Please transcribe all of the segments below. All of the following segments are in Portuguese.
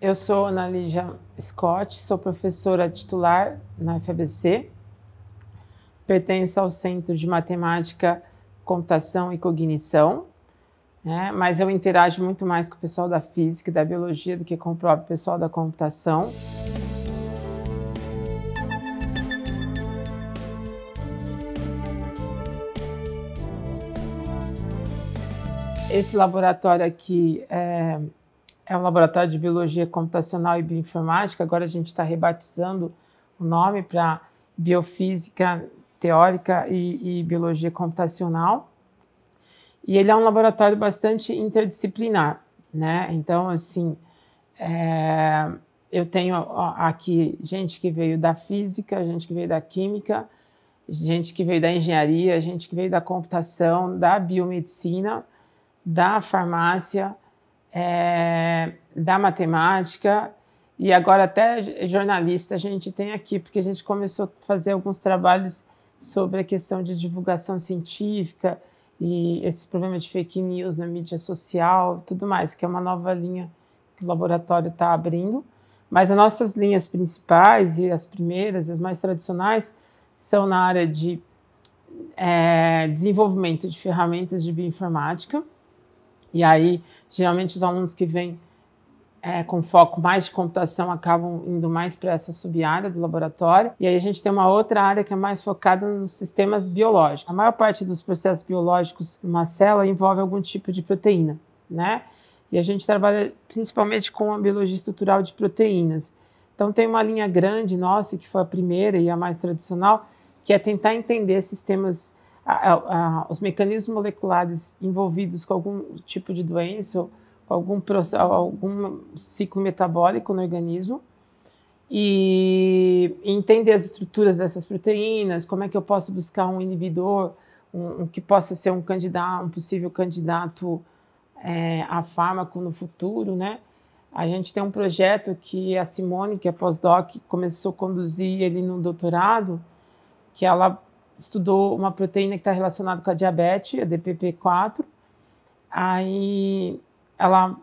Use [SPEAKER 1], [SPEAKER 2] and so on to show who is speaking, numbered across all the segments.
[SPEAKER 1] Eu sou Ana Lígia Scott, sou professora titular na FABC, pertenço ao Centro de Matemática, Computação e Cognição, né? mas eu interajo muito mais com o pessoal da Física e da Biologia do que com o próprio pessoal da Computação. Esse laboratório aqui é é um laboratório de biologia computacional e bioinformática. Agora a gente está rebatizando o nome para biofísica teórica e, e, biologia computacional. E ele é um laboratório bastante interdisciplinar, né? Então, assim, é, eu tenho aqui gente que veio da física, gente que veio da química, gente que veio da engenharia, gente que veio da computação, da biomedicina, da farmácia é, da matemática e agora até jornalista a gente tem aqui, porque a gente começou a fazer alguns trabalhos sobre a questão de divulgação científica e esse problema de fake news na mídia social tudo mais, que é uma nova linha que o laboratório está abrindo. Mas as nossas linhas principais e as primeiras, as mais tradicionais, são na área de é, desenvolvimento de ferramentas de bioinformática, e aí, geralmente, os alunos que vêm é, com foco mais de computação acabam indo mais para essa subárea do laboratório. E aí a gente tem uma outra área que é mais focada nos sistemas biológicos. A maior parte dos processos biológicos numa célula envolve algum tipo de proteína, né? E a gente trabalha principalmente com a biologia estrutural de proteínas. Então tem uma linha grande nossa, que foi a primeira e a mais tradicional, que é tentar entender sistemas a, a, os mecanismos moleculares envolvidos com algum tipo de doença, ou algum, algum ciclo metabólico no organismo, e entender as estruturas dessas proteínas, como é que eu posso buscar um inibidor, um, um que possa ser um candidato, um possível candidato é, a fármaco no futuro, né? A gente tem um projeto que a Simone, que é pós-doc, começou a conduzir ele no doutorado, que ela estudou uma proteína que está relacionada com a diabetes, a DPP4. Aí ela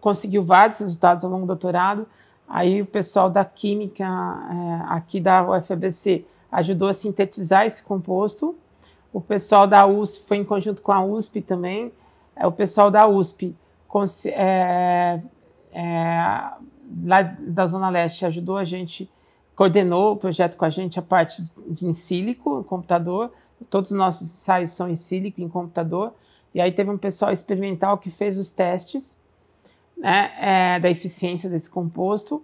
[SPEAKER 1] conseguiu vários resultados ao longo do doutorado. Aí o pessoal da química é, aqui da UFABC ajudou a sintetizar esse composto. O pessoal da USP foi em conjunto com a USP também. É, o pessoal da USP é, é, lá da Zona Leste ajudou a gente coordenou o projeto com a gente a parte de em sílico, computador. Todos os nossos ensaios são em sílico, em computador. E aí teve um pessoal experimental que fez os testes né, é, da eficiência desse composto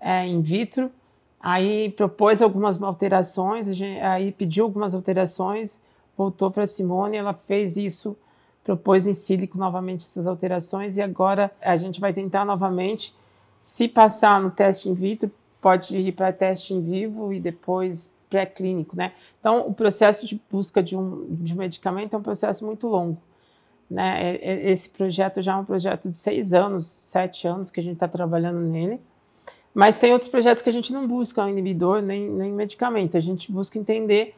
[SPEAKER 1] é, in vitro. Aí propôs algumas alterações, gente, aí pediu algumas alterações, voltou para a Simone, ela fez isso, propôs em sílico novamente essas alterações e agora a gente vai tentar novamente, se passar no teste in vitro, pode ir para teste em vivo e depois pré-clínico, né? Então, o processo de busca de um, de um medicamento é um processo muito longo, né? É, é, esse projeto já é um projeto de seis anos, sete anos que a gente está trabalhando nele, mas tem outros projetos que a gente não busca um inibidor nem, nem medicamento, a gente busca entender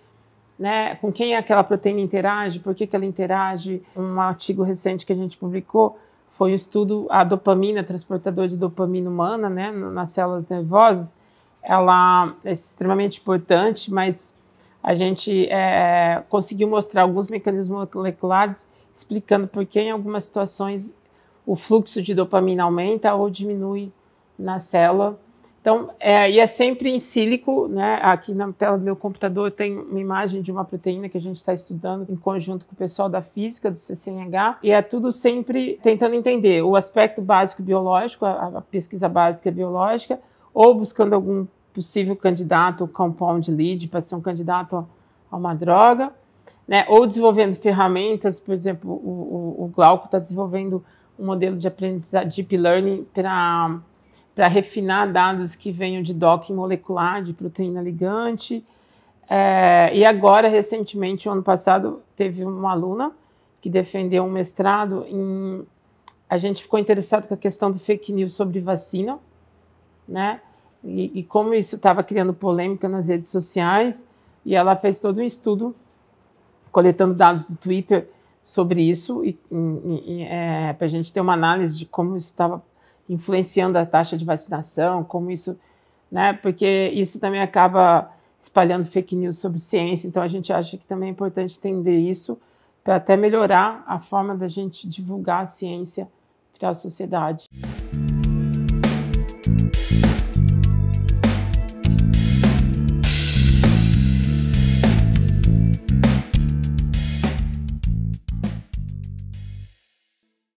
[SPEAKER 1] né, com quem é aquela proteína interage, por que, que ela interage. Um artigo recente que a gente publicou foi o um estudo a dopamina, transportador de dopamina humana, né, nas células nervosas. Ela é extremamente importante, mas a gente é, conseguiu mostrar alguns mecanismos moleculares explicando por que em algumas situações o fluxo de dopamina aumenta ou diminui na célula então, é, e é sempre em sílico, né? Aqui na tela do meu computador tem uma imagem de uma proteína que a gente está estudando em conjunto com o pessoal da física do CCNH, e é tudo sempre tentando entender o aspecto básico biológico, a, a pesquisa básica biológica, ou buscando algum possível candidato compound lead para ser um candidato a uma droga, né? Ou desenvolvendo ferramentas, por exemplo, o, o, o Glauco está desenvolvendo um modelo de aprendizagem deep learning para para refinar dados que venham de docking molecular, de proteína ligante. É, e agora, recentemente, ano passado, teve uma aluna que defendeu um mestrado em. A gente ficou interessado com a questão do fake news sobre vacina, né? E, e como isso estava criando polêmica nas redes sociais, e ela fez todo um estudo coletando dados do Twitter sobre isso e, e, e é, para a gente ter uma análise de como isso estava influenciando a taxa de vacinação, como isso, né? Porque isso também acaba espalhando fake news sobre ciência, então a gente acha que também é importante entender isso para até melhorar a forma da gente divulgar a ciência para a sociedade.